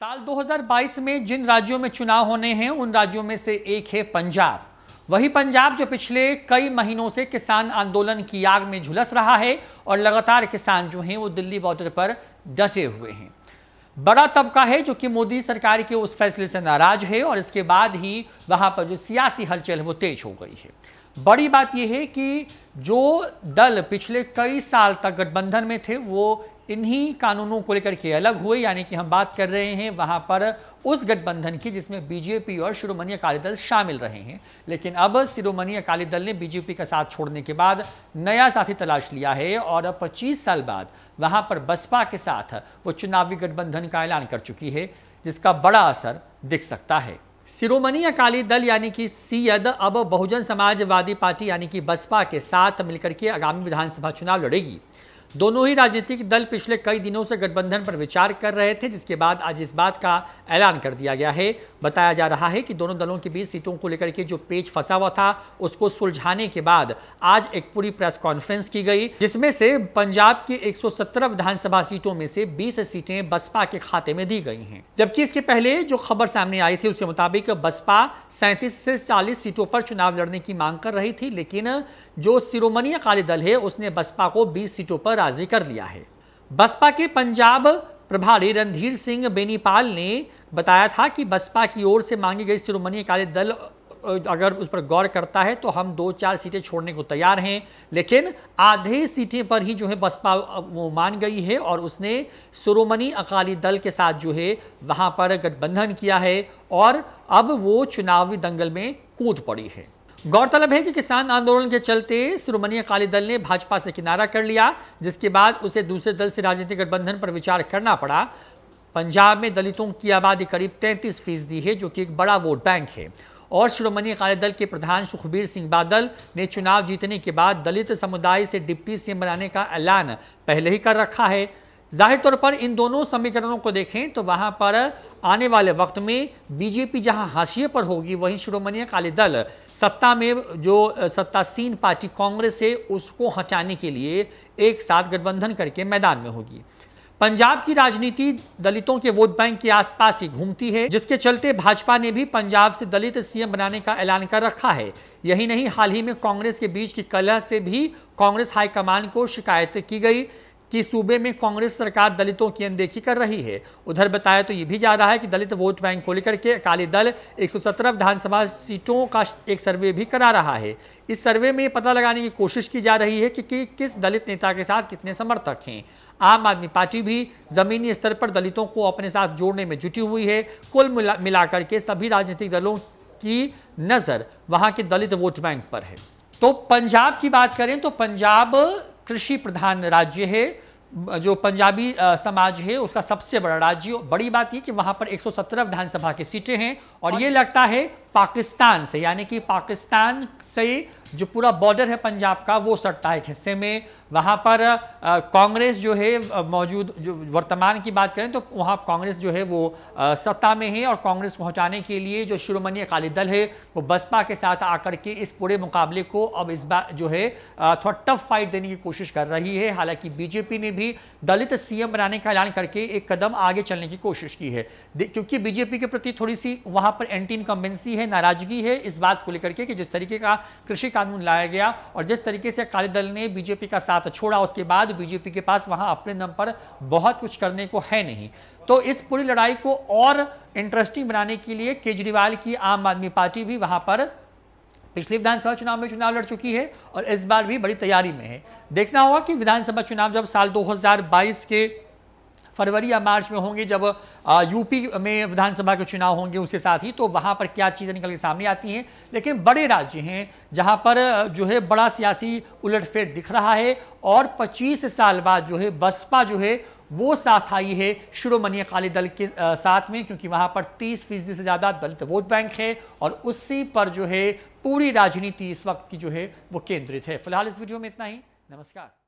साल 2022 में जिन राज्यों में चुनाव होने हैं उन राज्यों में से एक है पंजाब वही पंजाब जो पिछले कई महीनों से किसान आंदोलन की आग में झुलस रहा है और लगातार किसान जो हैं वो दिल्ली बॉर्डर पर डटे हुए हैं बड़ा तबका है जो कि मोदी सरकार के उस फैसले से नाराज है और इसके बाद ही वहां पर जो सियासी हलचल है वो तेज हो गई है बड़ी बात यह है कि जो दल पिछले कई साल तक गठबंधन में थे वो इन्हीं कानूनों को लेकर के अलग हुए यानी कि हम बात कर रहे हैं वहां पर उस गठबंधन की जिसमें बीजेपी और शिरोमणि अकाली दल शामिल रहे हैं लेकिन अब शिरोमणि अकाली दल ने बीजेपी का साथ छोड़ने के बाद नया साथी तलाश लिया है और अब पच्चीस साल बाद वहां पर बसपा के साथ वो चुनावी गठबंधन का ऐलान कर चुकी है जिसका बड़ा असर दिख सकता है शिरोमणि अकाली दल यानी कि सीयद अब बहुजन समाजवादी पार्टी यानी कि बसपा के साथ मिलकर के आगामी विधानसभा चुनाव लड़ेगी दोनों ही राजनीतिक दल पिछले कई दिनों से गठबंधन पर विचार कर रहे थे जिसके बाद आज इस बात का ऐलान कर दिया गया है बताया जा रहा है कि दोनों दलों के बीच सीटों को लेकर के जो पेच फंसा हुआ था उसको सुलझाने के बाद आज एक पूरी प्रेस कॉन्फ्रेंस की गई जिसमें से पंजाब की 117 विधानसभा सीटों में से 20 सीटें बसपा के खाते में दी गई हैं जबकि इसके पहले जो खबर सामने आई थी उसके मुताबिक बसपा सैंतीस से चालीस सीटों पर चुनाव लड़ने की मांग कर रही थी लेकिन जो शिरोमणी अकाली दल है उसने बसपा को बीस सीटों पर राजी कर लिया है बसपा के पंजाब प्रभारी रणधीर सिंह बेनीपाल ने बताया था कि बसपा की ओर से मांगी गई शिरोमणि अकाली दल अगर उस पर गौर करता है तो हम दो चार सीटें छोड़ने को तैयार हैं लेकिन आधे सीटें पर ही जो है बसपा वो मान गई है और उसने शिरोमणि अकाली दल के साथ जो है वहाँ पर गठबंधन किया है और अब वो चुनावी दंगल में कूद पड़ी है गौरतलब है कि किसान आंदोलन के चलते शिरोमणि अकाली दल ने भाजपा से किनारा कर लिया जिसके बाद उसे दूसरे दल से राजनीतिक गठबंधन पर विचार करना पड़ा पंजाब में दलितों की आबादी करीब तैंतीस फीसदी है जो कि एक बड़ा वोट बैंक है और श्रोमणी अकाली दल के प्रधान सुखबीर सिंह बादल ने चुनाव जीतने के बाद दलित समुदाय से डिप्टी सीएम बनाने का ऐलान पहले ही कर रखा है जाहिर तौर पर इन दोनों समीकरणों को देखें तो वहां पर आने वाले वक्त में बीजेपी जहां हाशिए पर होगी वहीं श्रोमणी अकाली दल सत्ता में जो सत्तासीन पार्टी कांग्रेस है उसको हटाने के लिए एक साथ गठबंधन करके मैदान में होगी पंजाब की राजनीति दलितों के वोट बैंक के आसपास ही घूमती है जिसके चलते भाजपा ने भी पंजाब से दलित सीएम बनाने का ऐलान कर रखा है यही नहीं हाल ही में कांग्रेस के बीच की कलह से भी कांग्रेस हाईकमान को शिकायत की गई कि सूबे में कांग्रेस सरकार दलितों की अनदेखी कर रही है उधर बताया तो ये भी जा रहा है कि दलित वोट बैंक को लेकर के अकाली दल 117 विधानसभा सीटों का एक सर्वे भी करा रहा है इस सर्वे में पता लगाने की कोशिश की जा रही है कि, कि किस दलित नेता के साथ कितने समर्थक हैं आम आदमी पार्टी भी जमीनी स्तर पर दलितों को अपने साथ जोड़ने में जुटी हुई है कुल मिला मिलाकर के सभी राजनीतिक दलों की नज़र वहाँ के दलित वोट बैंक पर है तो पंजाब की बात करें तो पंजाब कृषि प्रधान राज्य है जो पंजाबी समाज है उसका सबसे बड़ा राज्य बड़ी बात यह कि वहां पर 117 विधानसभा की सीटें हैं और ये लगता है पाकिस्तान से यानी कि पाकिस्तान से जो पूरा बॉर्डर है पंजाब का वो सटता है एक हिस्से में वहाँ पर कांग्रेस जो है मौजूद जो वर्तमान की बात करें तो वहाँ कांग्रेस जो है वो आ, सत्ता में है और कांग्रेस पहुँचाने के लिए जो शिरोमणि अकाली दल है वो बसपा के साथ आकर के इस पूरे मुकाबले को अब इस बार जो है थोड़ा टफ फाइट देने की कोशिश कर रही है हालांकि बीजेपी ने भी दलित सीएम बनाने का ऐलान करके एक कदम आगे चलने की कोशिश की है क्योंकि बीजेपी के प्रति थोड़ी सी वहाँ पर एंटी इनकम्बेंसी है नाराजगी है इस बात को लेकर के कि जिस तरीके का कृषि कानून लाया गया और जिस तरीके से अकाली दल ने बीजेपी का साथ छोड़ा उसके बाद बीजेपी के पास वहां अपने दम पर बहुत कुछ करने को है नहीं तो इस पूरी लड़ाई को और इंटरेस्टिंग बनाने के लिए केजरीवाल की आम आदमी पार्टी भी वहां पर पिछले विधानसभा चुनाव में चुनाव लड़ चुकी है और इस बार भी बड़ी तैयारी में है देखना होगा कि विधानसभा चुनाव जब साल 2022 के फरवरी या मार्च में होंगे जब यूपी में विधानसभा के चुनाव होंगे उसके साथ ही तो वहाँ पर क्या चीज़ें निकल के सामने आती हैं लेकिन बड़े राज्य हैं जहाँ पर जो है बड़ा सियासी उलटफेर दिख रहा है और 25 साल बाद जो है बसपा जो है वो साथ आई है शिरोमणि अकाली दल के साथ में क्योंकि वहाँ पर 30 फीसदी से ज़्यादा दलित वोट बैंक है और उसी पर जो है पूरी राजनीति इस वक्त की जो है वो केंद्रित है फिलहाल इस वीडियो में इतना ही नमस्कार